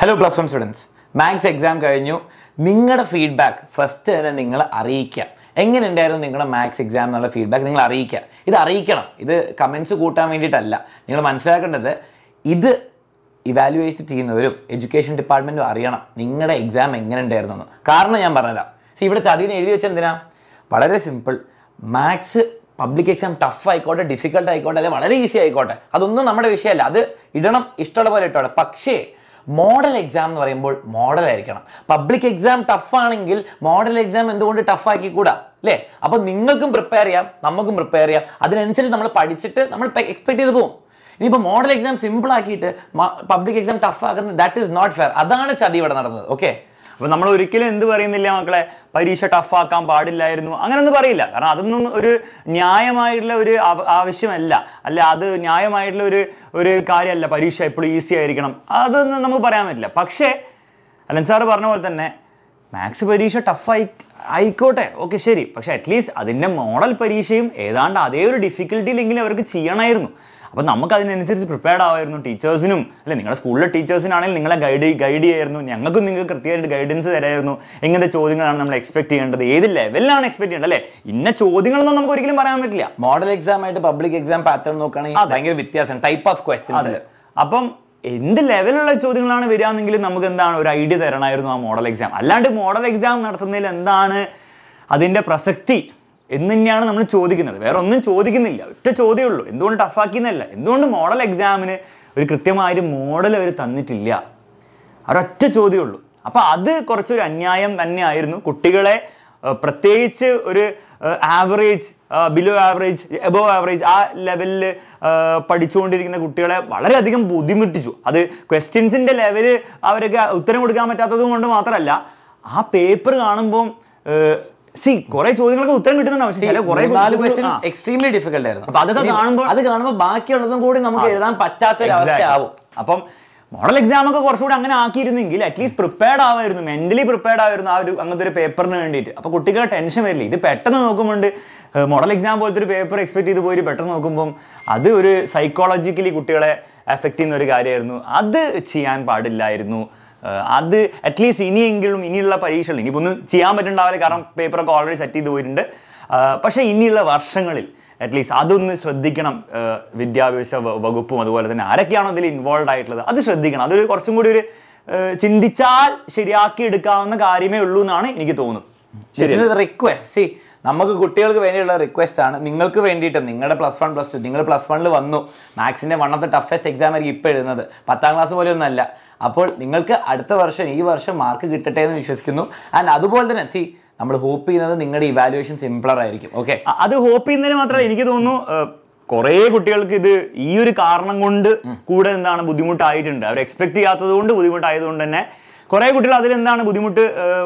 hello plus one students maths exam കഴിഞ്ഞു നിങ്ങളുടെ feedback first തന്നെ നിങ്ങൾ അറിയിക്കുക എങ്ങനെ ഉണ്ടായിരുന്നു നിങ്ങളുടെ മാത്സ് എക്സാം എന്നുള്ള ഫീഡ്ബാക്ക് നിങ്ങൾ അറിയിക്കുക ഇത് അറിയിക്കണം ഇത് കമൻസ് കൂട്ടാൻ വേണ്ടിയിട്ടല്ല നിങ്ങൾ മനസ്സിലാക്കേണ്ടത് ഇത് ഇവാലുവേറ്റ് ചെയ്യുന്നവരും എഡ്യൂക്കേഷൻ ഡിപ്പാർട്ട്മെൻറ്റും അറിയണം നിങ്ങളുടെ എക്സാം എങ്ങനെ ഉണ്ടായിരുന്നു എന്ന് കാരണം ഞാൻ പറഞ്ഞുതരാം സി ഇവിടെ ചതിന് എഴുതി വെച്ചാൽ എന്തിനാ വളരെ simple maths public exam tough ആയിക്കോട്ടെ ഡിഫിക്കൽട്ട് ആയിക്കോട്ടെ അല്ലെങ്കിൽ വളരെ ഈസി ആയിക്കോട്ടെ അതൊന്നും നമ്മുടെ വിഷയമല്ല അത് ഇടണം ഇഷ്ടമുള്ള പോലെ ഇട്ടോട്ടെ പക്ഷേ മോഡൽ എക്സാം എന്ന് പറയുമ്പോൾ മോഡൽ ആയിരിക്കണം പബ്ലിക് എക്സാം ടഫാണെങ്കിൽ മോഡൽ എക്സാം എന്തുകൊണ്ട് ടഫാക്കിക്കൂടാ അല്ലേ അപ്പോൾ നിങ്ങൾക്കും പ്രിപ്പയർ ചെയ്യാം നമുക്കും പ്രിപ്പയർ ചെയ്യാം അതിനനുസരിച്ച് നമ്മൾ പഠിച്ചിട്ട് നമ്മൾ എക്സ്പെക്ട് ചെയ്ത് പോകും ഇനിയിപ്പോൾ മോഡൽ എക്സാം സിമ്പിൾ ആക്കിയിട്ട് പബ്ലിക് എക്സാം ടഫ് ആക്കുന്നത് ദാറ്റ് ഈസ് നോട്ട് ഫെയർ അതാണ് ചതി ഇവിടെ നടന്നത് ഓക്കെ അപ്പോൾ നമ്മൾ ഒരിക്കലും എന്ത് പറയുന്നില്ല മക്കളെ പരീക്ഷ ടഫാക്കാൻ പാടില്ലായിരുന്നു അങ്ങനെയൊന്നും പറയില്ല കാരണം അതൊന്നും ഒരു ന്യായമായിട്ടുള്ള ഒരു ആവശ്യമല്ല അല്ല അത് ന്യായമായിട്ടുള്ള ഒരു ഒരു കാര്യമല്ല പരീക്ഷ എപ്പോഴും ഈസി ആയിരിക്കണം അതൊന്നും നമുക്ക് പറയാൻ പറ്റില്ല പക്ഷേ അലൻ സാറ് പറഞ്ഞ പോലെ തന്നെ മാത്സ് പരീക്ഷ ടഫായി ആയിക്കോട്ടെ ഓക്കെ ശരി പക്ഷേ അറ്റ്ലീസ്റ്റ് അതിൻ്റെ മോഡൽ പരീക്ഷയും ഏതാണ്ട് അതേ ഒരു ഡിഫിക്കൽട്ടിയിലെങ്കിലും അവർക്ക് ചെയ്യണമായിരുന്നു അപ്പോൾ നമുക്ക് അതിനനുസരിച്ച് പ്രിപ്പയർഡ് ആവായിരുന്നു ടീച്ചേഴ്സിനും അല്ലെ നിങ്ങളുടെ സ്കൂളിലെ ടീച്ചേഴ്സിനാണെങ്കിൽ നിങ്ങളെ ഗൈഡ് ഗൈഡ് ചെയ്യായിരുന്നു ഞങ്ങൾക്കും നിങ്ങൾക്ക് കൃത്യമായിട്ട് ഗൈഡൻസ് തരായിരുന്നു എങ്ങനത്തെ ചോദ്യങ്ങളാണ് നമ്മൾ എക്സ്പെക്ട് ചെയ്യേണ്ടത് ഏത് ലെവലിലാണ് എക്സ്പെക്ട് ചെയ്യേണ്ടത് അല്ലേ ഇന്ന ചോദ്യങ്ങളൊന്നും നമുക്ക് ഒരിക്കലും പറയാൻ പറ്റില്ല മോഡൽ എക്സാം ആയിട്ട് പബ്ലിക് എക്സാം പാറ്റേൺ നോക്കുകയാണെങ്കിൽ ഭയങ്കര വ്യത്യാസം ടൈപ്പ് ഓഫ് അതെ അപ്പം എന്ത് ലെവലുള്ള ചോദ്യങ്ങളാണ് വരികയെന്നെങ്കിലും നമുക്ക് എന്താണ് ഒരു ഐഡിയ തരണമായിരുന്നു ആ മോഡൽ എക്സാം അല്ലാണ്ട് മോഡൽ എക്സാം നടത്തുന്നതിൽ എന്താണ് അതിൻ്റെ പ്രസക്തി എന്ന് തന്നെയാണ് നമ്മൾ ചോദിക്കുന്നത് വേറെ ഒന്നും ചോദിക്കുന്നില്ല ഒറ്റ ചോദ്യമേ ഉള്ളൂ എന്തുകൊണ്ട് ടഫാക്കിയെന്നല്ല എന്തുകൊണ്ട് മോഡൽ എക്സാമിന് ഒരു കൃത്യമായൊരു മോഡൽ അവർ തന്നിട്ടില്ല അവരൊറ്റ ചോദ്യമേ ഉള്ളൂ അപ്പോൾ അത് കുറച്ചൊരു അന്യായം തന്നെയായിരുന്നു കുട്ടികളെ പ്രത്യേകിച്ച് ഒരു average below average above average ആ ലെവലിൽ പഠിച്ചുകൊണ്ടിരിക്കുന്ന കുട്ടികളെ വളരെയധികം ബുദ്ധിമുട്ടിച്ചു അത് ക്വസ്റ്റ്യൻസിൻ്റെ ലെവല് അവരൊക്കെ ഉത്തരം കൊടുക്കാൻ പറ്റാത്തത് കൊണ്ട് മാത്രമല്ല ആ പേപ്പർ കാണുമ്പം സി കുറെ ചോദ്യങ്ങൾക്ക് ഉത്തരം കിട്ടുന്നുണ്ടാവും പക്ഷേ ചില കുറെ നാല് ക്വസ്റ്റ്യൻ എക്സ്ട്രീംലി ഡിഫിക്കൽട്ട് ആയിരുന്നു അപ്പൊ അതൊക്കെ അത് കാണുമ്പോൾ ബാക്കിയുള്ളതും കൂടി നമുക്ക് എഴുതാൻ പറ്റാത്ത ഒരു അവസ്ഥയാവും അപ്പം മോഡൽ എക്സാം ഒക്കെ കുറച്ചുകൂടി അങ്ങനെ ആക്കിയിരുന്നെങ്കിൽ അറ്റ്ലീസ്റ്റ് പ്രിപ്പയർഡ് ആവായിരുന്നു മെന്റലി പ്രിപ്പയർഡ് ആവായിരുന്നു ആ ഒരു അങ്ങനത്തെ ഒരു പേപ്പറിന് വേണ്ടിയിട്ട് അപ്പോൾ കുട്ടികൾ ടെൻഷൻ വരില്ല ഇത് പെട്ടെന്ന് നോക്കുമ്പോൾ മോഡൽ എക്സാം പോലത്തെ ഒരു പേപ്പർ എക്സ്പെക്ട് ചെയ്ത് പോയി പെട്ടെന്ന് നോക്കുമ്പം അത് ഒരു സൈക്കോളജിക്കലി കുട്ടികളെ അഫക്റ്റ് ചെയ്യുന്ന ഒരു കാര്യമായിരുന്നു അത് ചെയ്യാൻ പാടില്ലായിരുന്നു അത് അറ്റ്ലീസ്റ്റ് ഇനിയെങ്കിലും ഇനിയുള്ള പരീക്ഷകൾ ഇനിയിപ്പോൾ ഒന്നും ചെയ്യാൻ പറ്റുന്നുണ്ടാവില്ല കാരണം പേപ്പറൊക്കെ ഓൾറെഡി സെറ്റ് ചെയ്ത് പോയിട്ടുണ്ട് പക്ഷേ ഇനിയുള്ള വർഷങ്ങളിൽ അറ്റ്ലീസ്റ്റ് അതൊന്ന് ശ്രദ്ധിക്കണം വിദ്യാഭ്യാസ വകുപ്പും അതുപോലെ തന്നെ ആരൊക്കെയാണോ അതിൽ ഇൻവോൾവ് ആയിട്ടുള്ളത് അത് ശ്രദ്ധിക്കണം അതൊരു കുറച്ചും കൂടി ഒരു ചിന്തിച്ചാൽ ശരിയാക്കി എടുക്കാവുന്ന കാര്യമേ ഉള്ളൂ എന്നാണ് എനിക്ക് തോന്നുന്നത് റിക്വസ്റ്റ് നമുക്ക് കുട്ടികൾക്ക് വേണ്ടിയുള്ള റിക്വസ്റ്റ് ആണ് നിങ്ങൾക്ക് വേണ്ടിയിട്ട് നിങ്ങളുടെ പ്ലസ് വൺ പ്ലസ് ടു നിങ്ങൾ പ്ലസ് വണ്ണിൽ വന്നു മാത്സിൻ്റെ one of the toughest exam ആയിരിക്കും ഇപ്പോൾ എഴുതുന്നത് പത്താം ക്ലാസ് പോലെയൊന്നുമല്ല അപ്പോൾ നിങ്ങൾക്ക് അടുത്ത വർഷം ഈ വർഷം മാർക്ക് കിട്ടട്ടെ എന്ന് വിശ്വസിക്കുന്നു ആൻഡ് അതുപോലെ തന്നെ സി നമ്മൾ ഹോപ്പ് ചെയ്യുന്നത് നിങ്ങളുടെ ഇവാലുവേഷൻ സിംപ്ലർ ആയിരിക്കും ഓക്കെ അത് ഹോപ്പ് ചെയ്യുന്നതിന് മാത്രമേ എനിക്ക് തോന്നുന്നു കുറേ കുട്ടികൾക്ക് ഇത് ഈ ഒരു കാരണം കൊണ്ട് കൂടെ എന്താണ് ബുദ്ധിമുട്ടായിട്ടുണ്ട് അവർ എക്സ്പെക്ട് ചെയ്യാത്തത് കൊണ്ട് ബുദ്ധിമുട്ടായതുകൊണ്ട് തന്നെ കുറേ കുട്ടികൾ അതിലെന്താണ് ബുദ്ധിമുട്ട്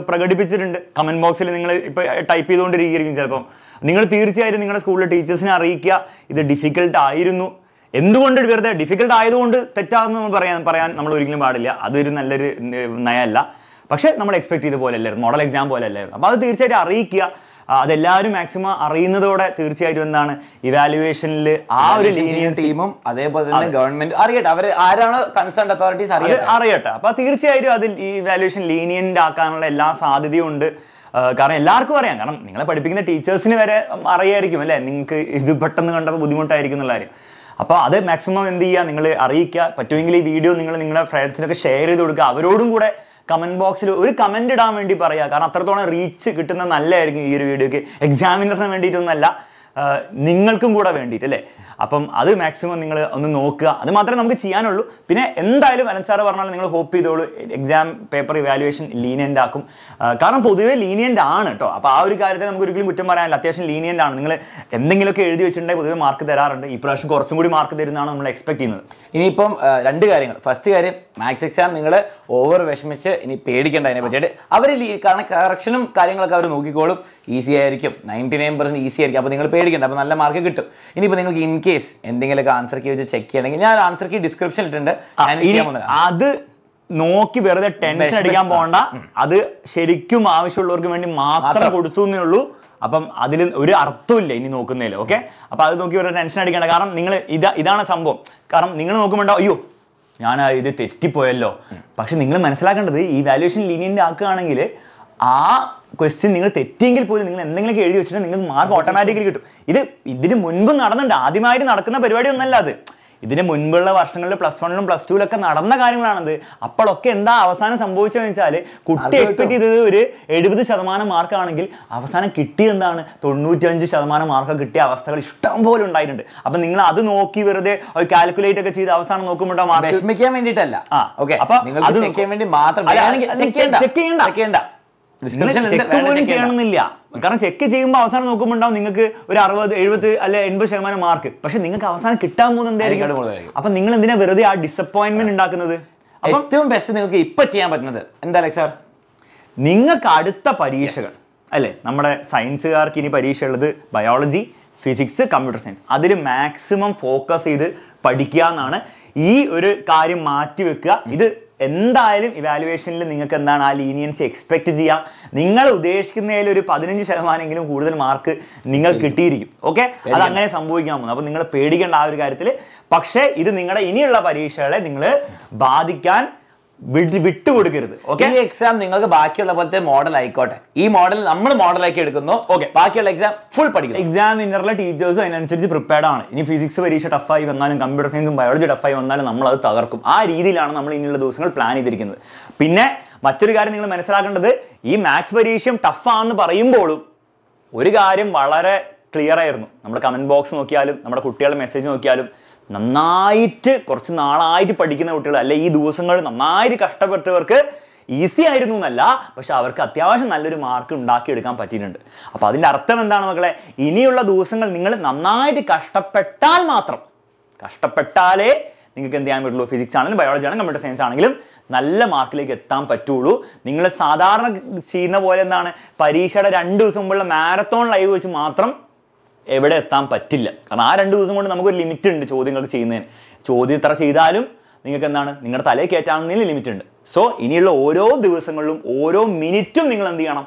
പ്രകടിപ്പിച്ചിട്ടുണ്ട് കമൻറ്റ് ബോക്സിൽ നിങ്ങൾ ഇപ്പോൾ ടൈപ്പ് ചെയ്തുകൊണ്ടിരിക്കും ചിലപ്പം നിങ്ങൾ തീർച്ചയായും നിങ്ങളുടെ സ്കൂളിലെ ടീച്ചേഴ്സിനെ അറിയിക്കുക ഇത് ഡിഫിക്കൽട്ട് ആയിരുന്നു എന്തുകൊണ്ട് വെറുതെ ഡിഫിക്കൽട്ട് ആയതുകൊണ്ട് തെറ്റാന്ന് പറയാൻ പറയാൻ നമ്മൾ ഒരിക്കലും പാടില്ല അതൊരു നല്ലൊരു നയമല്ല പക്ഷേ നമ്മൾ എക്സ്പെക്ട് ചെയ്ത പോലെ അല്ലായിരുന്നു മോഡൽ എക്സാം പോലെ അല്ലായിരുന്നു അപ്പോൾ അത് തീർച്ചയായിട്ടും അറിയിക്കുക അതെല്ലാവരും മാക്സിമം അറിയുന്നതോടെ തീർച്ചയായിട്ടും എന്താണ് ഇവാലുവേഷനിൽ ആ ഒരു ലീനിയൻ ടീമും അതേപോലെ തന്നെ ഗവൺമെന്റ് അറിയട്ടെ അവർ ആരാണ് കൺസേൺ അതോറിറ്റീസ് അറിയട്ടെ അപ്പൊ തീർച്ചയായിട്ടും അതിൽ ഈ ഇവാലുവേഷൻ ലീനിയന്റ് ആക്കാനുള്ള എല്ലാ സാധ്യതയും ഉണ്ട് കാരണം എല്ലാവർക്കും അറിയാം കാരണം നിങ്ങളെ പഠിപ്പിക്കുന്ന ടീച്ചേഴ്സിന് വരെ അറിയായിരിക്കും അല്ലേ നിങ്ങൾക്ക് ഇത് പെട്ടെന്ന് കണ്ടപ്പോൾ ബുദ്ധിമുട്ടായിരിക്കും എന്നുള്ള കാര്യം അപ്പോൾ അത് മാക്സിമം എന്ത് ചെയ്യുക നിങ്ങൾ അറിയിക്കുക പറ്റുമെങ്കിൽ ഈ വീഡിയോ നിങ്ങൾ നിങ്ങളുടെ ഫ്രണ്ട്സിനൊക്കെ ഷെയർ ചെയ്ത് കൊടുക്കുക അവരോടും കൂടെ കമൻറ്റ് ബോക്സിൽ ഒരു കമൻറ്റ് ഇടാൻ വേണ്ടി പറയുക കാരണം അത്രത്തോളം റീച്ച് കിട്ടുന്ന നല്ലതായിരിക്കും ഈ ഒരു വീഡിയോക്ക് എക്സാമിനറിന് വേണ്ടിയിട്ടൊന്നല്ല നിങ്ങൾക്കും കൂടെ വേണ്ടിയിട്ട് അല്ലേ അപ്പം അത് മാക്സിമം നിങ്ങൾ ഒന്ന് നോക്കുക അത് മാത്രമേ നമുക്ക് ചെയ്യാനുള്ളൂ പിന്നെ എന്തായാലും അലൻ സാറ് പറഞ്ഞാൽ നിങ്ങൾ ഹോപ്പ് ചെയ്തോളൂ എക്സാം പേപ്പർ ഇവാലുവേഷൻ ലീനിയൻ്റ് ആക്കും കാരണം പൊതുവേ ലീനിയൻ്റ് ആണ് കേട്ടോ അപ്പോൾ ആ ഒരു കാര്യത്തെ നമുക്ക് ഒരിക്കലും കുറ്റം പറയാനില്ല അത്യാവശ്യം ലീനിയൻ്റ് ആണ് നിങ്ങൾ എന്തെങ്കിലുമൊക്കെ എഴുതി വെച്ചിട്ടുണ്ടെങ്കിൽ പൊതുവേ മാർക്ക് തരാറുണ്ട് ഈ പ്രാവശ്യം കുറച്ചും കൂടി മാർക്ക് തരുന്നതാണ് നമ്മൾ എക്സ്പെക്ട് ചെയ്യുന്നത് ഇനിയിപ്പം രണ്ട് കാര്യങ്ങൾ ഫസ്റ്റ് കാര്യം മാത്സ് എക്സാം നിങ്ങൾ ഓവർ വിഷമിച്ച് ഇനി പേടിക്കേണ്ട അതിനെ പറ്റിയിട്ട് അവർ കാരണം കറക്ഷനും കാര്യങ്ങളൊക്കെ അവർ നോക്കിക്കോളും ഈസി ആയിരിക്കും നയൻറ്റി നയൻ പെർസെൻറ്റ് ഈസി ആയിരിക്കും അപ്പോൾ നിങ്ങൾ പേടി പേടിക്കേണ്ട അപ്പോൾ നല്ല മാർക്ക് കിട്ടും ഇനിയിപ്പോൾ നിങ്ങൾക്ക് ഇൻ കേസ് എന്തെങ്കിലുമൊക്കെ ആൻസർ കീ വെച്ച് ചെക്ക് ചെയ്യണമെങ്കിൽ ഞാൻ ആൻസർ കീ ഡിസ്ക്രിപ്ഷൻ ഇട്ടിട്ടുണ്ട് അത് നോക്കി വെറുതെ ടെൻഷൻ അടിക്കാൻ പോകണ്ട അത് ശരിക്കും ആവശ്യമുള്ളവർക്ക് വേണ്ടി മാത്രം കൊടുത്തു എന്നേ ഉള്ളൂ അപ്പം അതിൽ ഒരു അർത്ഥമില്ല ഇനി നോക്കുന്നതിൽ ഓക്കെ അപ്പം അത് നോക്കി വെറുതെ ടെൻഷൻ അടിക്കേണ്ട കാരണം നിങ്ങൾ ഇതാ ഇതാണ് സംഭവം കാരണം നിങ്ങൾ നോക്കുമ്പോണ്ടോ അയ്യോ ഞാൻ ഇത് തെറ്റിപ്പോയല്ലോ പക്ഷെ നിങ്ങൾ മനസ്സിലാക്കേണ്ടത് ഈ വാല്യുവേഷൻ ലീനിയൻ്റെ ആക്കുകയാണെങ്കിൽ ആ ക്വസ്റ്റ്യൻ നിങ്ങൾ തെറ്റിയെങ്കിൽ പോലും നിങ്ങൾ എന്തെങ്കിലുമൊക്കെ എഴുതി വെച്ചിട്ട് നിങ്ങൾക്ക് മാർക്ക് ഓട്ടോമാറ്റിക്കലി കിട്ടും ഇത് ഇതിന് മുൻപ് നടന്നിട്ടുണ്ട് ആദ്യമായിട്ട് നടക്കുന്ന പരിപാടി ഒന്നല്ല അത് ഇതിന് മുൻപുള്ള വർഷങ്ങളിൽ പ്ലസ് വണ്ണിലും പ്ലസ് ഒക്കെ നടന്ന കാര്യങ്ങളാണത് അപ്പോഴൊക്കെ എന്താ അവസാനം സംഭവിച്ചതെന്ന് വെച്ചാൽ കുട്ടി എക്സ്പെക്ട് ചെയ്തത് ഒരു എഴുപത് ശതമാനം മാർക്കാണെങ്കിൽ അവസാനം കിട്ടിയ എന്താണ് തൊണ്ണൂറ്റഞ്ച് ശതമാനം മാർക്ക് കിട്ടിയ അവസ്ഥകൾ ഇഷ്ടം പോലെ ഉണ്ടായിട്ടുണ്ട് അപ്പൊ നിങ്ങൾ അത് നോക്കി വെറുതെ കാൽക്കുലേറ്റ് ഒക്കെ ചെയ്ത് അവസാനം നോക്കുമ്പോൾ മാർക്ക് വിഷമിക്കാൻ വേണ്ടിയിട്ടല്ല ഓക്കെ അപ്പം അത് ചെക്ക് ചെയ്യാൻ വേണ്ടി മാത്രം ചെക്ക് ചെക്ക് പോലും ചെയ്യണമെന്നില്ല കാരണം ചെക്ക് ചെയ്യുമ്പോൾ അവസാനം നോക്കുമ്പോൾ ഉണ്ടാവും നിങ്ങൾക്ക് ഒരു അറുപത് എഴുപത് അല്ലെ എൺപത് ശതമാനം മാർക്ക് പക്ഷെ നിങ്ങൾക്ക് അവസാനം കിട്ടാൻ പോകുന്ന എന്തായിരിക്കും അപ്പൊ നിങ്ങൾ എന്തിനാ വെറുതെ ആ ഡിസപ്പോയിന്റ്മെന്റ് ഉണ്ടാക്കുന്നത് ഏറ്റവും ബെസ്റ്റ് നിങ്ങൾക്ക് ഇപ്പൊ ചെയ്യാൻ പറ്റുന്നത് എന്താ സാർ നിങ്ങൾക്ക് അടുത്ത പരീക്ഷകൾ അല്ലേ നമ്മുടെ സയൻസുകാർക്ക് ഇനി പരീക്ഷ ഉള്ളത് ബയോളജി ഫിസിക്സ് കമ്പ്യൂട്ടർ സയൻസ് അതിൽ മാക്സിമം ഫോക്കസ് ചെയ്ത് പഠിക്കുക എന്നാണ് ഈ ഒരു കാര്യം മാറ്റി വെക്കുക ഇത് എന്തായാലും ഇവാലുവേഷനിൽ നിങ്ങൾക്ക് എന്താണ് ആ ലീനിയൻസി എക്സ്പെക്റ്റ് ചെയ്യാം നിങ്ങൾ ഉദ്ദേശിക്കുന്നതിൽ ഒരു പതിനഞ്ച് ശതമാനമെങ്കിലും കൂടുതൽ മാർക്ക് നിങ്ങൾ കിട്ടിയിരിക്കും ഓക്കെ അത് അങ്ങനെ സംഭവിക്കാൻ പോകുന്നു അപ്പോൾ നിങ്ങൾ പേടിക്കേണ്ട ആ ഒരു കാര്യത്തിൽ പക്ഷേ ഇത് നിങ്ങളുടെ ഇനിയുള്ള പരീക്ഷകളെ നിങ്ങൾ ബാധിക്കാൻ വിട്ടുകൊടുക്കരുത് ഓക്കെ ഈ എക്സാം നിങ്ങൾക്ക് ബാക്കിയുള്ള പോലത്തെ മോഡൽ ആയിക്കോട്ടെ ഈ മോഡൽ നമ്മൾ മോഡലാക്കി എടുക്കുന്നു ഓക്കെ ബാക്കിയുള്ള എക്സാം ഫുൾ പഠിക്കും എക്സാം ഇന്നറിലെ ടീച്ചേഴ്സും അതിനനുസരിച്ച് പ്രിപ്പയർഡ് ആണ് ഇനി ഫിസിക്സ് പരീക്ഷ ടഫായി വന്നാലും കമ്പ്യൂട്ടർ സയൻസും ബയോളജി ടഫായി വന്നാലും നമ്മൾ അത് തകർക്കും ആ രീതിയിലാണ് നമ്മൾ ഇനിയുള്ള ദിവസങ്ങൾ പ്ലാൻ ചെയ്തിരിക്കുന്നത് പിന്നെ മറ്റൊരു കാര്യം നിങ്ങൾ മനസ്സിലാക്കേണ്ടത് ഈ മാത്സ് പരീക്ഷയും ടഫാണെന്ന് പറയുമ്പോഴും ഒരു കാര്യം വളരെ ക്ലിയർ ആയിരുന്നു നമ്മുടെ കമൻറ്റ് ബോക്സ് നോക്കിയാലും നമ്മുടെ കുട്ടികളുടെ മെസ്സേജ് നോക്കിയാലും നന്നായിട്ട് കുറച്ച് നാളായിട്ട് പഠിക്കുന്ന കുട്ടികൾ അല്ലെ ഈ ദിവസങ്ങൾ നന്നായിട്ട് കഷ്ടപ്പെട്ടവർക്ക് ഈസി ആയിരുന്നു എന്നല്ല പക്ഷെ അവർക്ക് അത്യാവശ്യം നല്ലൊരു മാർക്ക് ഉണ്ടാക്കിയെടുക്കാൻ പറ്റിയിട്ടുണ്ട് അപ്പോൾ അതിൻ്റെ അർത്ഥം എന്താണ് മക്കളെ ഇനിയുള്ള ദിവസങ്ങൾ നിങ്ങൾ നന്നായിട്ട് കഷ്ടപ്പെട്ടാൽ മാത്രം കഷ്ടപ്പെട്ടാലേ നിങ്ങൾക്ക് എന്ത് ചെയ്യാൻ പറ്റുള്ളൂ ഫിസിക്സ് ആണെങ്കിലും ബയോളജി ആണെങ്കിലും കമ്പ്യൂട്ടർ സയൻസ് ആണെങ്കിലും നല്ല മാർക്കിലേക്ക് എത്താൻ പറ്റുള്ളൂ നിങ്ങൾ സാധാരണ ചെയ്യുന്ന പോലെ എന്താണ് പരീക്ഷയുടെ രണ്ട് ദിവസം മുമ്പുള്ള മാരത്തോൺ ലൈവ് വെച്ച് മാത്രം എവിടെ എത്താൻ പറ്റില്ല കാരണം ആ രണ്ട് ദിവസം കൊണ്ട് നമുക്കൊരു ലിമിറ്റ് ഉണ്ട് ചോദ്യങ്ങൾക്ക് ചെയ്യുന്നതിന് ചോദ്യം എത്ര ചെയ്താലും നിങ്ങൾക്ക് എന്താണ് നിങ്ങളുടെ തലയിൽ കയറ്റാവുന്നതിന് ലിമിറ്റ് ഉണ്ട് സോ ഇനിയുള്ള ഓരോ ദിവസങ്ങളിലും ഓരോ മിനിറ്റും നിങ്ങൾ എന്ത് ചെയ്യണം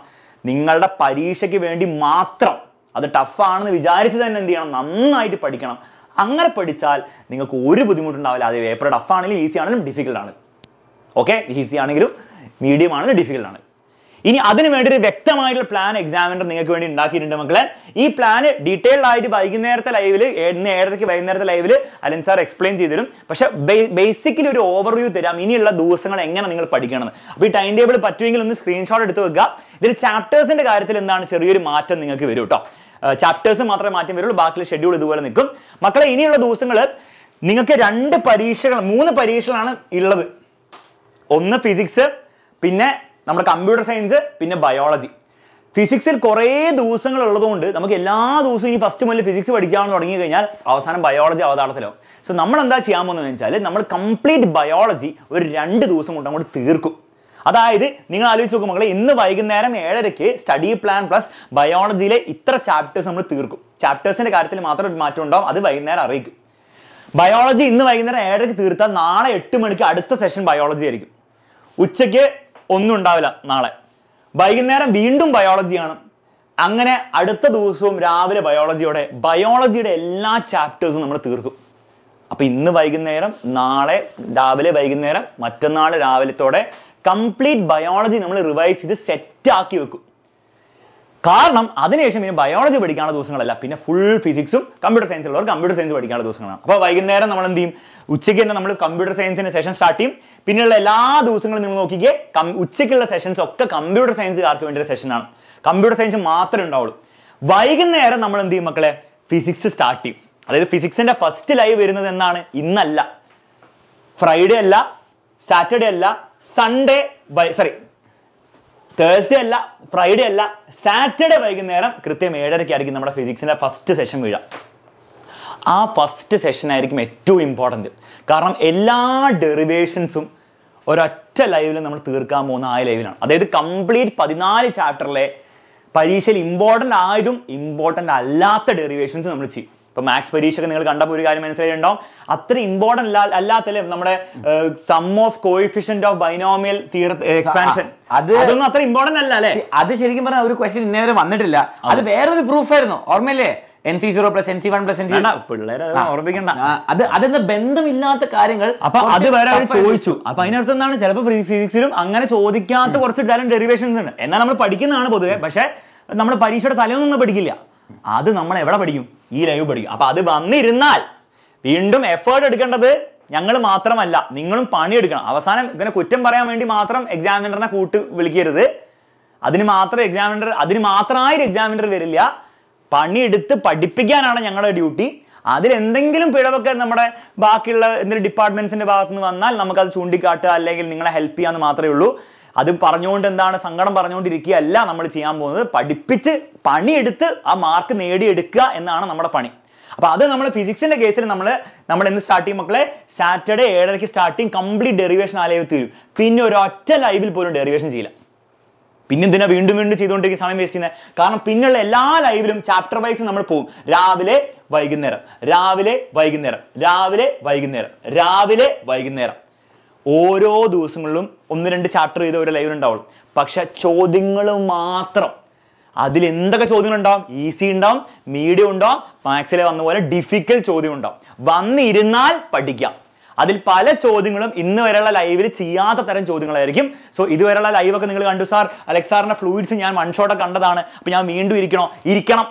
നിങ്ങളുടെ പരീക്ഷയ്ക്ക് വേണ്ടി മാത്രം അത് ടഫാണെന്ന് വിചാരിച്ച് തന്നെ എന്ത് ചെയ്യണം നന്നായിട്ട് പഠിക്കണം അങ്ങനെ പഠിച്ചാൽ നിങ്ങൾക്ക് ഒരു ബുദ്ധിമുട്ടുണ്ടാവില്ല അത് പേപ്പർ ടഫാണെങ്കിലും ഈസി ആണെങ്കിലും ഡിഫിക്കൽ ആണ് ഓക്കെ ഈസി ആണെങ്കിലും മീഡിയം ആണെങ്കിലും ഡിഫിക്കൽ ആണ് ഇനി അതിന് വേണ്ടി ഒരു വ്യക്തമായിട്ടുള്ള പ്ലാൻ എക്സാമിനർ നിങ്ങൾക്ക് വേണ്ടി ഉണ്ടാക്കിയിട്ടുണ്ട് മക്കളെ ഈ പ്ലാൻ ഡീറ്റെയിൽഡ് ആയിട്ട് വൈകുന്നേരത്തെ ലൈവിൽ ഇന്ന് ഏഴരയ്ക്ക് വൈകുന്നേരത്തെ ലൈവിൽ അലൻ സാർ എക്സ്പ്ലെയിൻ ചെയ്തു തരും പക്ഷെ ബേസിക്കലി ഒരു ഓവർവ്യൂ തരാം ഇനിയുള്ള ദിവസങ്ങൾ എങ്ങനെ നിങ്ങൾ പഠിക്കണം അപ്പോൾ ഈ ടൈം ടേബിൾ പറ്റുമെങ്കിൽ ഒന്ന് സ്ക്രീൻഷോട്ട് എടുത്ത് വെക്കുക ഇതിൽ ചാപ്റ്റേഴ്സിന്റെ കാര്യത്തിൽ എന്താണ് ചെറിയൊരു മാറ്റം നിങ്ങൾക്ക് വരും കേട്ടോ ചാപ്റ്റേഴ്സ് മാത്രമേ മാറ്റം വരുള്ളൂ ബാക്കിയുള്ള ഷെഡ്യൂൾ ഇതുപോലെ നിൽക്കും മക്കളെ ഇനിയുള്ള ദിവസങ്ങൾ നിങ്ങൾക്ക് രണ്ട് പരീക്ഷകൾ മൂന്ന് പരീക്ഷകളാണ് ഉള്ളത് ഒന്ന് ഫിസിക്സ് പിന്നെ നമ്മുടെ കമ്പ്യൂട്ടർ സയൻസ് പിന്നെ ബയോളജി ഫിസിക്സിൽ കുറേ ദിവസങ്ങൾ ഉള്ളതുകൊണ്ട് നമുക്ക് എല്ലാ ദിവസവും ഇനി ഫസ്റ്റ് മുതൽ ഫിസിക്സ് പഠിക്കാമെന്ന് തുടങ്ങി കഴിഞ്ഞാൽ അവസാനം ബയോളജി അവതാളത്തിലോ സോ നമ്മൾ എന്താ ചെയ്യാൻ പോകുന്നത് വെച്ചാൽ നമ്മൾ കംപ്ലീറ്റ് ബയോളജി ഒരു രണ്ട് ദിവസം കൊണ്ട് അങ്ങോട്ട് തീർക്കും അതായത് നിങ്ങൾ ആലോചിച്ച് നോക്കും മകളെ ഇന്ന് വൈകുന്നേരം ഏഴരയ്ക്ക് സ്റ്റഡി പ്ലാൻ പ്ലസ് ബയോളജിയിലെ ഇത്ര ചാപ്റ്റേഴ്സ് നമ്മൾ തീർക്കും ചാപ്റ്റേഴ്സിൻ്റെ കാര്യത്തിൽ മാത്രം ഒരു മാറ്റം ഉണ്ടാവും അത് വൈകുന്നേരം അറിയിക്കും ബയോളജി ഇന്ന് വൈകുന്നേരം ഏഴരയ്ക്ക് തീർത്താൽ നാളെ എട്ട് മണിക്ക് അടുത്ത സെഷൻ ബയോളജി ആയിരിക്കും ഉച്ചയ്ക്ക് ഒന്നും ഉണ്ടാവില്ല നാളെ വൈകുന്നേരം വീണ്ടും ബയോളജിയാണ് അങ്ങനെ അടുത്ത ദിവസവും രാവിലെ ബയോളജിയോടെ ബയോളജിയുടെ എല്ലാ ചാപ്റ്റേഴ്സും നമ്മൾ തീർക്കും അപ്പോൾ ഇന്ന് വൈകുന്നേരം നാളെ രാവിലെ വൈകുന്നേരം മറ്റന്നാൾ രാവിലത്തോടെ കംപ്ലീറ്റ് ബയോളജി നമ്മൾ റിവൈസ് ചെയ്ത് സെറ്റാക്കി വെക്കും കാരണം അതിനുശേഷം പിന്നെ ബയോളജി പഠിക്കാനുള്ള ദിവസങ്ങളല്ല പിന്നെ ഫുൾ ഫിസിക്സും കമ്പ്യൂട്ടർ സയൻസ് ഉള്ളവർ കമ്പ്യൂട്ടർ സയൻസ് പഠിക്കാനുള്ള ദിവസങ്ങളാണ് അപ്പോൾ വൈകുന്നേരം നമ്മൾ എന്ത് ചെയ്യും ഉച്ചയ്ക്ക് തന്നെ നമ്മൾ കമ്പ്യൂട്ടർ സയൻസിന്റെ സെഷൻ സ്റ്റാർട്ട് ചെയ്യും പിന്നെയുള്ള എല്ലാ ദിവസങ്ങളും നിങ്ങൾ നോക്കിക്കേ ഉച്ചയ്ക്കുള്ള സെഷൻസ് ഒക്കെ കമ്പ്യൂട്ടർ സയൻസുകാർക്ക് വേണ്ടിയ സെഷനാണ് കമ്പ്യൂട്ടർ സയൻസ് മാത്രമേ ഉണ്ടാവുള്ളൂ വൈകുന്നേരം നമ്മൾ എന്ത് ചെയ്യും മക്കളെ ഫിസിക്സ് സ്റ്റാർട്ട് ചെയ്യും അതായത് ഫിസിക്സിന്റെ ഫസ്റ്റ് ലൈവ് വരുന്നത് എന്നാണ് ഇന്നല്ല ഫ്രൈഡേ അല്ല സാറ്റർഡേ അല്ല സൺഡേ സോറി തേഴ്സ്ഡേ അല്ല ഫ്രൈഡേ അല്ല സാറ്റർഡേ വൈകുന്നേരം കൃത്യം ഏഴരയ്ക്കായിരിക്കും നമ്മുടെ ഫിസിക്സിന്റെ ഫസ്റ്റ് സെഷൻ വീഴാം ആ ഫസ്റ്റ് സെഷൻ ആയിരിക്കും ഏറ്റവും ഇമ്പോർട്ടൻറ്റ് കാരണം എല്ലാ ഡെറിവേഷൻസും ഒരൊറ്റ ലൈവിൽ നമ്മൾ തീർക്കാൻ പോകുന്ന ആ ലൈവിലാണ് അതായത് കംപ്ലീറ്റ് പതിനാല് ചാപ്റ്ററിലെ പരീക്ഷയിൽ ഇമ്പോർട്ടൻ്റ് ആയതും ഇമ്പോർട്ടൻ്റ് അല്ലാത്ത ഡെറിവേഷൻസ് നമ്മൾ ചെയ്യും ഇപ്പൊ മാത്സ് പരീക്ഷയ്ക്ക് നിങ്ങൾ കണ്ടപ്പോൾ ഒരു കാര്യം മനസ്സിലായിട്ടുണ്ടാവും അത്ര ഇമ്പോർട്ടൻ്റ് അല്ലാത്തല്ലേ നമ്മുടെ sum of coefficient of binomial expansion അത് അതൊന്നും അത്ര ഇമ്പോർട്ടൻ്റ് അല്ല അല്ലേ അത് ശരിക്കും പറഞ്ഞാൽ ഒരു ക്വസ്റ്റ്യൻ ഇന്നേ വരെ വന്നിട്ടില്ല അത് വേറൊരു പ്രൂഫ് ആയിരുന്നു ഓർമ്മയില്ലേ n C zero plus n C one plus n C പിള്ളേരെ അത് അതിന്റെ ബന്ധമില്ലാത്ത കാര്യങ്ങൾ അപ്പൊ അത് വരെ ചോദിച്ചു അപ്പൊ അതിനർത്ഥം എന്താണ് ചിലപ്പോൾ ഫിസിക്സിലും അങ്ങനെ ചോദിക്കാത്ത കുറച്ച് തരം ഡെറിവേഷൻസ് ഉണ്ട് എന്നാൽ നമ്മൾ പഠിക്കുന്നതാണ് പൊതുവെ പക്ഷേ നമ്മൾ പരീക്ഷയുടെ തലേന്നൊന്നും പഠിക്കില്ല അത് നമ്മൾ എവിടെ പഠിക്കും ഈ ലൈവ് പഠിക്കും അപ്പൊ അത് വന്നിരുന്നാൽ വീണ്ടും എഫേർട്ട് എടുക്കേണ്ടത് ഞങ്ങൾ മാത്രമല്ല നിങ്ങളും പണിയെടുക്കണം അവസാനം ഇങ്ങനെ കുറ്റം പറയാൻ വേണ്ടി മാത്രം എക്സാമിനറിനെ കൂട്ട് വിളിക്കരുത് അതിന് മാത്രം എക്സാമിനർ അതിന് മാത്രമായൊരു എക്സാമിനർ വരില്ല പണിയെടുത്ത് പഠിപ്പിക്കാനാണ് ഞങ്ങളുടെ ഡ്യൂട്ടി അതിലെന്തെങ്കിലും പിഴവൊക്കെ നമ്മുടെ ബാക്കിയുള്ള എന്തെങ്കിലും ഡിപ്പാർട്ട്മെന്റ്സിന്റെ ഭാഗത്ത് നിന്ന് വന്നാൽ നമുക്കത് ചൂണ്ടിക്കാട്ടുക അല്ലെങ്കിൽ നിങ്ങളെ ഹെൽപ്പ് ചെയ്യാന്ന് മാത്രമേ ഉള്ളൂ അത് പറഞ്ഞുകൊണ്ട് എന്താണ് സങ്കടം പറഞ്ഞുകൊണ്ടിരിക്കുകയല്ല നമ്മൾ ചെയ്യാൻ പോകുന്നത് പഠിപ്പിച്ച് പണിയെടുത്ത് ആ മാർക്ക് നേടിയെടുക്കുക എന്നാണ് നമ്മുടെ പണി അപ്പോൾ അത് നമ്മൾ ഫിസിക്സിന്റെ കേസിൽ നമ്മൾ നമ്മൾ ഇന്ന് സ്റ്റാർട്ട് ചെയ്യും മക്കളെ സാറ്റർഡേ ഏഴരയ്ക്ക് സ്റ്റാർട്ടിങ് കംപ്ലീറ്റ് ഡെറിവേഷൻ ആലയത്തിൽ തീരും പിന്നെ ഒരൊറ്റ ലൈവിൽ പോലും ഡെറിവേഷൻ ചെയ്യില്ല പിന്നെ ഇതിനെ വീണ്ടും വീണ്ടും ചെയ്തുകൊണ്ടിരിക്കുന്ന സമയം വേസ്റ്റ് ചെയ്യുന്നത് കാരണം പിന്നെയുള്ള എല്ലാ ലൈവിലും ചാപ്റ്റർ വൈസ് നമ്മൾ പോകും രാവിലെ വൈകുന്നേരം രാവിലെ വൈകുന്നേരം രാവിലെ വൈകുന്നേരം രാവിലെ വൈകുന്നേരം ഓരോ ദിവസങ്ങളിലും ഒന്ന് രണ്ട് ചാപ്റ്റർ ചെയ്ത ഒരു ലൈവ് ഉണ്ടാവുള്ളൂ പക്ഷെ ചോദ്യങ്ങൾ മാത്രം അതിൽ എന്തൊക്കെ ചോദ്യങ്ങൾ ഉണ്ടാവും ഈസി ഉണ്ടാവും മീഡിയം ഉണ്ടാവും മാത്സിലെ വന്ന പോലെ ഡിഫിക്കൽ ചോദ്യം ഉണ്ടാവും വന്നിരുന്നാൽ പഠിക്കാം അതിൽ പല ചോദ്യങ്ങളും ഇന്ന് വരെയുള്ള ലൈവിൽ ചെയ്യാത്ത തരം ചോദ്യങ്ങളായിരിക്കും സോ ഇതുവരെയുള്ള ലൈവൊക്കെ നിങ്ങൾ കണ്ടു സാർ അലക്സ് സാറിൻ്റെ ഫ്ലൂയിഡ്സ് ഞാൻ വൺ കണ്ടതാണ് അപ്പോൾ ഞാൻ വീണ്ടും ഇരിക്കണോ ഇരിക്കണം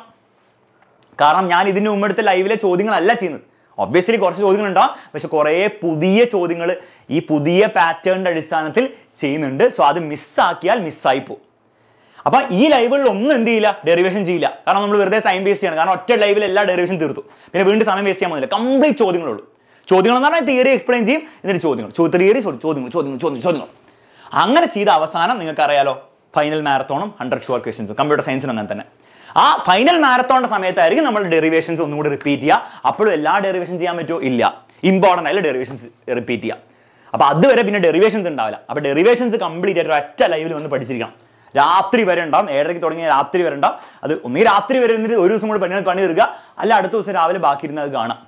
കാരണം ഞാൻ ഇതിന് മുമ്പെടുത്ത ലൈവിലെ ചോദ്യങ്ങളല്ല ചെയ്യുന്നത് ഒബ്വിയസ്ലി കുറച്ച് ചോദ്യങ്ങളുണ്ടാവും പക്ഷെ കുറേ പുതിയ ചോദ്യങ്ങൾ ഈ പുതിയ പാറ്റേണിൻ്റെ അടിസ്ഥാനത്തിൽ ചെയ്യുന്നുണ്ട് സോ അത് മിസ്സാക്കിയാൽ മിസ്സായി പോകും അപ്പോൾ ഈ ലൈവുകളിൽ ഒന്നും എന്ത് ചെയ്യില്ല ഡെറിവേഷൻ ചെയ്യില്ല കാരണം നമ്മൾ വെറുതെ ടൈം വേസ്റ്റ് ചെയ്യണം കാരണം ഒറ്റ ലൈവിൽ എല്ലാ ഡെറിവേഷൻ തീർത്തു പിന്നെ വീണ്ടും സമയം വേസ്റ്റ് ചെയ്യാൻ പോകുന്നില്ല കംപ്ലീറ്റ് ചോദ്യങ്ങളുള്ളൂ ചോദ്യങ്ങൾ എന്ന് പറഞ്ഞാൽ തിയറി എക്സ്പ്ലെയിൻ ചെയ്യും എന്നിട്ട് ചോദ്യങ്ങൾ തിയറി സോറി ചോദ്യങ്ങൾ ചോദ്യങ്ങൾ ചോദ്യം ചോദ്യങ്ങൾ അങ്ങനെ ചെയ്ത അവസാനം നിങ്ങൾക്ക് അറിയാലോ ഫൈനൽ മാരത്തോണും ഹൺഡ്രഡ് ഷുവർ ക്വസ്റ്റ്യൻസും കമ്പ്യൂട്ടർ സയൻസിനും അങ്ങനെ തന്നെ ആ ഫൈനൽ മാരത്തോണിൻ്റെ സമയത്തായിരിക്കും നമ്മൾ ഡെറിവേഷൻസ് ഒന്നുകൂടി റിപ്പീറ്റ് ചെയ്യുക അപ്പോഴും എല്ലാ ഡെറിവേഷൻ ചെയ്യാൻ പറ്റുമോ ഇല്ല ഇമ്പോർട്ടൻ്റ് ആയാലും ഡെറിവേഷൻസ് റിപ്പീറ്റ് ചെയ്യുക അപ്പോൾ അതുവരെ പിന്നെ ഡെറിവേഷൻസ് ഉണ്ടാവില്ല അപ്പോൾ ഡെറിവേഷൻസ് കംപ്ലീറ്റ് ആയിട്ട് ഒറ്റ ലൈവിൽ വന്ന് പഠിച്ചിരിക്കണം രാത്രി വരെ ഉണ്ടാവും ഏഴരയ്ക്ക് തുടങ്ങിയ രാത്രി വരെ ഉണ്ടാവും അത് ഒന്നീ രാത്രി വരെ ഇരുന്നിട്ട് ഒരു ദിവസം കൂടി പണി പണി തീർക്കുക അല്ല അടുത്ത ദിവസം രാവിലെ ബാക്കി ഇരുന്നത് കാണാം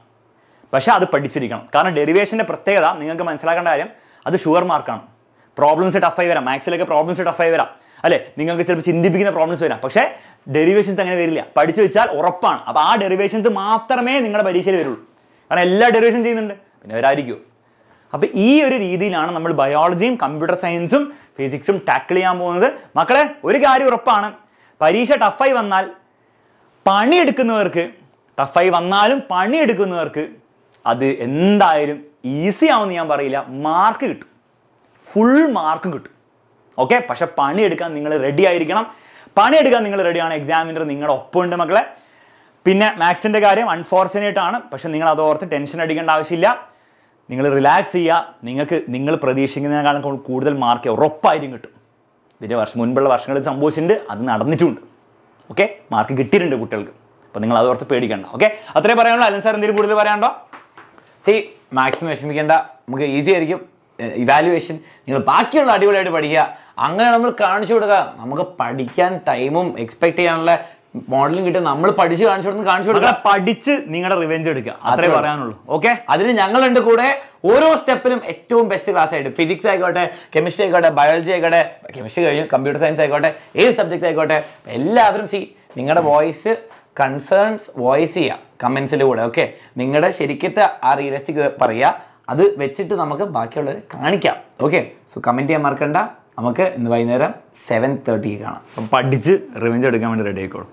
പക്ഷേ അത് പഠിച്ചിരിക്കണം കാരണം ഡെറിവേഷൻ്റെ പ്രത്യേകത നിങ്ങൾക്ക് മനസ്സിലാക്കേണ്ട കാര്യം അത് ഷുവർ മാർക്കാണ് പ്രോബ്ലംസ് ടഫായി വരാം മാത്സിലൊക്കെ പ്രോബ്ലംസ് ടഫായി വരാം അല്ലേ നിങ്ങൾക്ക് ചിലപ്പോൾ ചിന്തിപ്പിക്കുന്ന പ്രോബ്ലംസ് വരാം പക്ഷേ ഡെറിവേഷൻസ് അങ്ങനെ വരില്ല പഠിച്ചു വെച്ചാൽ ഉറപ്പാണ് അപ്പോൾ ആ ഡെറിവേഷൻസ് മാത്രമേ നിങ്ങളുടെ പരീക്ഷയിൽ വരുള്ളൂ കാരണം എല്ലാ ഡെറിവേഷൻ ചെയ്യുന്നുണ്ട് പിന്നെ വരായിരിക്കും അപ്പോൾ ഈ ഒരു രീതിയിലാണ് നമ്മൾ ബയോളജിയും കമ്പ്യൂട്ടർ സയൻസും ഫിസിക്സും ടാക്കിൾ ചെയ്യാൻ പോകുന്നത് മക്കളെ ഒരു കാര്യം ഉറപ്പാണ് പരീക്ഷ ടഫായി വന്നാൽ പണിയെടുക്കുന്നവർക്ക് ടഫായി വന്നാലും പണിയെടുക്കുന്നവർക്ക് അത് എന്തായാലും ഈസി ആവുമെന്ന് ഞാൻ പറയില്ല മാർക്ക് കിട്ടും ഫുൾ മാർക്ക് കിട്ടും ഓക്കെ പക്ഷെ പണിയെടുക്കാൻ നിങ്ങൾ റെഡി ആയിരിക്കണം പണിയെടുക്കാൻ നിങ്ങൾ റെഡിയാണ് എക്സാമിനർ നിങ്ങളുടെ ഒപ്പമുണ്ട് മക്കളെ പിന്നെ മാത്സിൻ്റെ കാര്യം അൺഫോർച്ചുനേറ്റ് ആണ് പക്ഷെ നിങ്ങൾ അത് ഓർത്ത് ടെൻഷൻ അടിക്കേണ്ട ആവശ്യമില്ല നിങ്ങൾ റിലാക്സ് ചെയ്യുക നിങ്ങൾക്ക് നിങ്ങൾ പ്രതീക്ഷിക്കുന്നതിനേക്കാളും കൂടുതൽ മാർക്ക് ഉറപ്പായിട്ടും കിട്ടും ഇതിൻ്റെ വർഷം മുൻപുള്ള വർഷങ്ങളിൽ സംഭവിച്ചിട്ടുണ്ട് അത് നടന്നിട്ടുണ്ട് ഓക്കെ മാർക്ക് കിട്ടിയിട്ടുണ്ട് കുട്ടികൾക്ക് അപ്പോൾ നിങ്ങൾ അതോർത്ത് പേടിക്കണ്ട ഓക്കെ അത്രേ പറയാനുള്ളൂ അലൻ സാർ എന്തെങ്കിലും കൂടുതൽ പറയാനുണ്ടോ സി മാക്സിമം വിഷമിക്കേണ്ട നമുക്ക് ഈസി ആയിരിക്കും ഇവാലുവേഷൻ നിങ്ങൾ ബാക്കിയുള്ള അടിപൊളിയായിട്ട് പഠിക്കുക അങ്ങനെ നമ്മൾ കാണിച്ചു കൊടുക്കുക നമുക്ക് പഠിക്കാൻ ടൈമും എക്സ്പെക്ട് ചെയ്യാനുള്ള മോഡലും കിട്ടും നമ്മൾ പഠിച്ച് കാണിച്ചു കൊടുത്ത് കാണിച്ചു കൊടുക്കുക പഠിച്ച് നിങ്ങളുടെ റിവെഞ്ച് എടുക്കുക അത്രേ പറയാനുള്ളൂ ഓക്കെ അതിന് ഞങ്ങളുണ്ട് കൂടെ ഓരോ സ്റ്റെപ്പിലും ഏറ്റവും ബെസ്റ്റ് ക്ലാസ് ആയിട്ട് ഫിസിക്സ് ആയിക്കോട്ടെ കെമിസ്ട്രി ആയിക്കോട്ടെ ബയോളജി ആയിക്കോട്ടെ കെമിസ്ട്രി കഴിഞ്ഞു കമ്പ്യൂട്ടർ സയൻസ് ആയിക്കോട്ടെ ഏത് സബ്ജക്റ്റ് ആയിക്കോട്ടെ എല്ലാവരും സി നിങ്ങളുടെ വോയിസ് കൺസേൺസ് വോയിസ് ചെയ്യുക കമൻസിലൂടെ ഓക്കെ നിങ്ങളുടെ ശരിക്കത്തെ ആ റിയലിസ്റ്റിക് പറയുക അത് വെച്ചിട്ട് നമുക്ക് ബാക്കിയുള്ളവർ കാണിക്കാം ഓക്കെ സോ കമൻറ്റ് ചെയ്യാൻ മറക്കണ്ട നമുക്ക് ഇന്ന് വൈകുന്നേരം സെവൻ തേർട്ടിക്ക് കാണാം പഠിച്ച് റിവഞ്ച് എടുക്കാൻ വേണ്ടി റെഡി ആയിക്കോളൂ